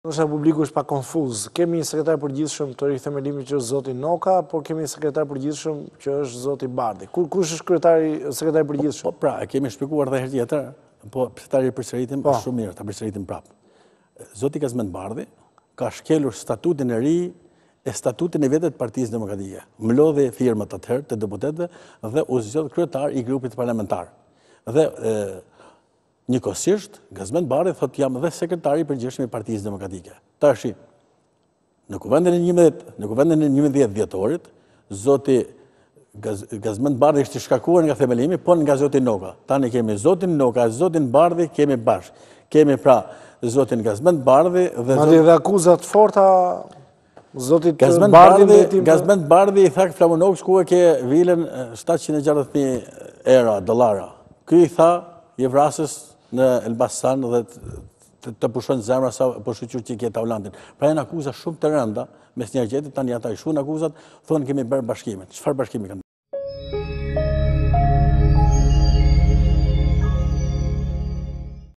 Nështë publiku është pa konfuzë. Kemi një sekretar përgjithshëm të rithemelimi që është Zoti Noka, por kemi një sekretar përgjithshëm që është Zoti Bardi. Kush është sekretar përgjithshëm? Po, pra, kemi shpikuar dhe herë tjetër, po, sekretar i përseritim, po. shumë mirë, ta përsëritim prapë. Zoti Kazmen Bardi ka shkelur statutin e ri e statutin e vetët partijës demokratike. Mlodhe firma të të herë të deputetve dhe u zhjot kryetar i grupit parlamentar. Dhe Një kosisht, Gazmen Bari thot jam dhe sekretari për gjeshme i partijës demokratike. Ta shi, në kuvendin e një mëdhjet zoti Gazmen Bardhi ishte shkakuar nga themelimi, po nga zotin Noka. Tani kemi zotin Noka, zotin Bardhi, kemi bashkë. Kemi pra zotin Gazmen Bardhi dhe zotin... dhe akuzat forta zotit Bardhi dhe Bardhi i thakë flamu që shku e ke vilen 760 eh, era, dolara. Këj i tha, je vrasës në Elbasan dhe të pushon zemra sa përshqyqyr po që i kjetë avlandin. Pra e në akuzat shumë të rënda, mes njërë gjetit, tani ata i shumë në akuzat, thonë kemi bërë bashkimin. Qëfar bashkimi kanë?